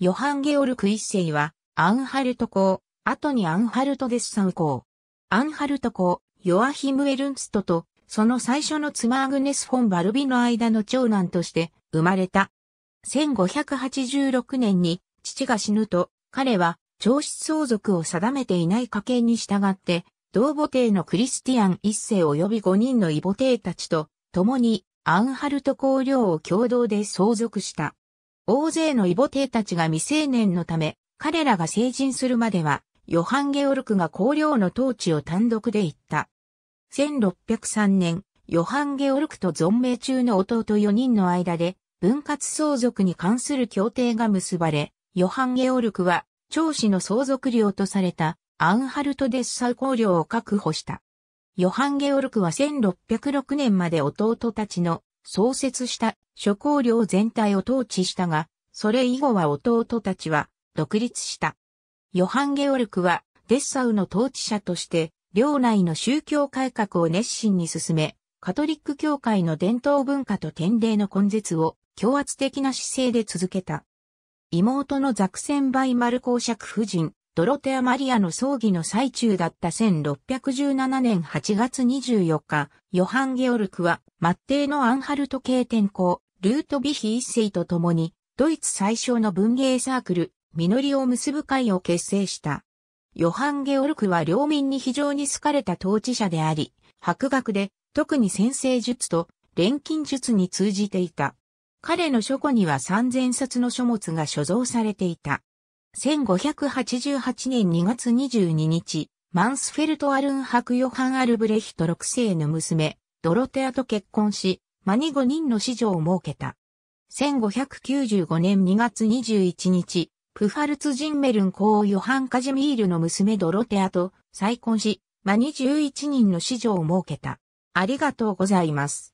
ヨハン・ゲオルク一世は、アンハルト公、後にアンハルトデスサン公。アンハルト公、ヨアヒム・エルンストと、その最初の妻アグネス・フォン・バルビの間の長男として生まれた。1586年に父が死ぬと、彼は長子相続を定めていない家系に従って、同母帝のクリスティアン一世及び5人の異母帝たちと、共にアンハルト公領を共同で相続した。大勢の異母帝たちが未成年のため、彼らが成人するまでは、ヨハン・ゲオルクが公領の統治を単独で行った。1603年、ヨハン・ゲオルクと存命中の弟4人の間で、分割相続に関する協定が結ばれ、ヨハン・ゲオルクは、長子の相続料とされた、アンハルト・デッサー公領を確保した。ヨハン・ゲオルクは1606年まで弟たちの創設した諸侯領全体を統治したが、それ以後は弟たちは独立した。ヨハン・ゲオルクはデッサウの統治者として、領内の宗教改革を熱心に進め、カトリック教会の伝統文化と典礼の根絶を強圧的な姿勢で続けた。妹のザクセンバイマル公爵夫人、ドロテア・マリアの葬儀の最中だった1617年8月24日、ヨハン・ゲオルクは、末帝のアンハルト系天候、ルートビヒ一世と共に、ドイツ最小の文芸サークル、実りを結ぶ会を結成した。ヨハン・ゲオルクは領民に非常に好かれた統治者であり、博学で、特に先生術と錬金術に通じていた。彼の書庫には3000冊の書物が所蔵されていた。1588年2月22日、マンスフェルト・アルン・博ヨハン・アルブレヒト6世の娘、ドロテアと結婚し、マニ5人の子女を設けた。1595年2月21日、プファルツ・ジンメルン公ヨハン・カジミールの娘ドロテアと再婚し、マニ11人の子女を設けた。ありがとうございます。